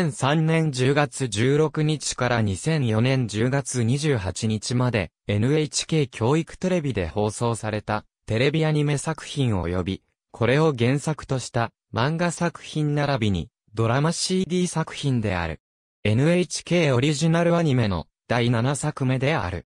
2003年10月16日から2004年10月28日まで NHK 教育テレビで放送されたテレビアニメ作品及びこれを原作とした漫画作品並びにドラマ CD 作品である NHK オリジナルアニメの第7作目である。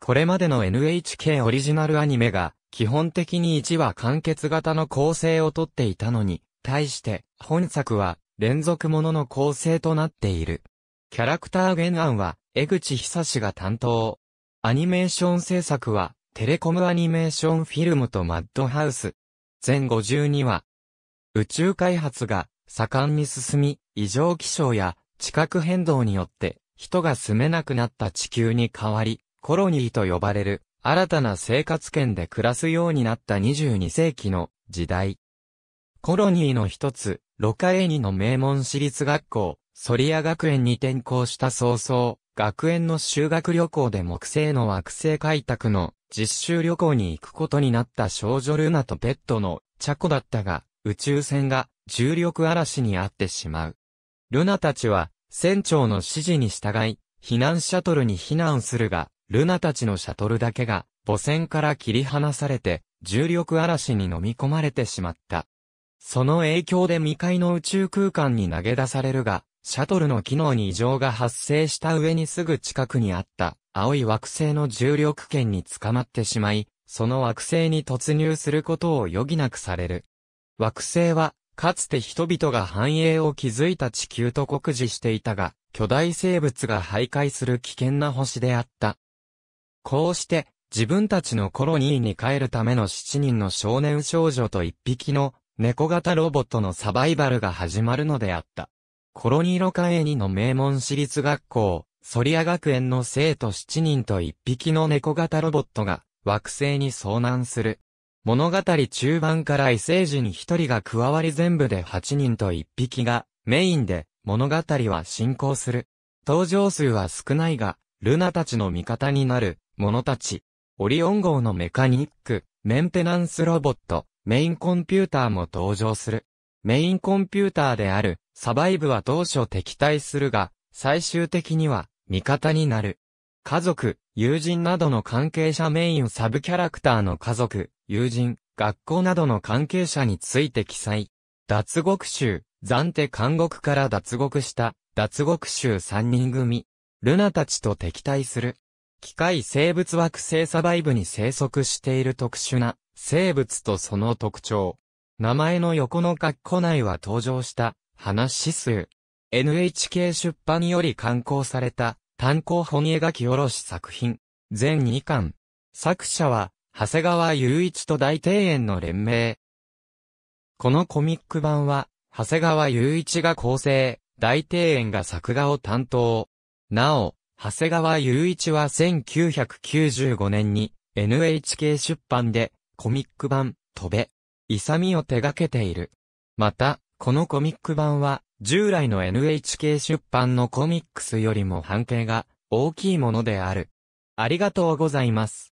これまでの NHK オリジナルアニメが基本的に1話完結型の構成をとっていたのに対して本作は連続ものの構成となっている。キャラクター原案は、江口久志が担当。アニメーション制作は、テレコムアニメーションフィルムとマッドハウス。全52話。宇宙開発が盛んに進み、異常気象や地殻変動によって人が住めなくなった地球に変わり、コロニーと呼ばれる新たな生活圏で暮らすようになった22世紀の時代。コロニーの一つ、ロカエニの名門私立学校、ソリア学園に転校した早々、学園の修学旅行で木星の惑星開拓の実習旅行に行くことになった少女ルナとペットのチャコだったが、宇宙船が重力嵐にあってしまう。ルナたちは船長の指示に従い、避難シャトルに避難するが、ルナたちのシャトルだけが母船から切り離されて重力嵐に飲み込まれてしまった。その影響で未開の宇宙空間に投げ出されるが、シャトルの機能に異常が発生した上にすぐ近くにあった青い惑星の重力圏に捕まってしまい、その惑星に突入することを余儀なくされる。惑星は、かつて人々が繁栄を築いた地球と酷似していたが、巨大生物が徘徊する危険な星であった。こうして、自分たちのコロニーに帰るための7人の少年少女と1匹の猫型ロボットのサバイバルが始まるのであった。コロニーロカエニの名門私立学校、ソリア学園の生徒7人と1匹の猫型ロボットが惑星に遭難する。物語中盤から異星人1人が加わり全部で8人と1匹がメインで物語は進行する。登場数は少ないが、ルナたちの味方になる者たち。オリオン号のメカニック、メンテナンスロボット、メインコンピューターも登場する。メインコンピューターであるサバイブは当初敵対するが、最終的には味方になる。家族、友人などの関係者メインサブキャラクターの家族、友人、学校などの関係者について記載。脱獄衆、暫定監獄から脱獄した脱獄衆3人組。ルナたちと敵対する。機械生物惑星サバイブに生息している特殊な生物とその特徴。名前の横の括弧内は登場した話数。NHK 出版より刊行された単行本描き下ろし作品。全2巻。作者は、長谷川雄一と大庭園の連名。このコミック版は、長谷川雄一が構成、大庭園が作画を担当。なお、長谷川雄一は1995年に NHK 出版でコミック版、飛べ、勇を手掛けている。また、このコミック版は、従来の NHK 出版のコミックスよりも半径が大きいものである。ありがとうございます。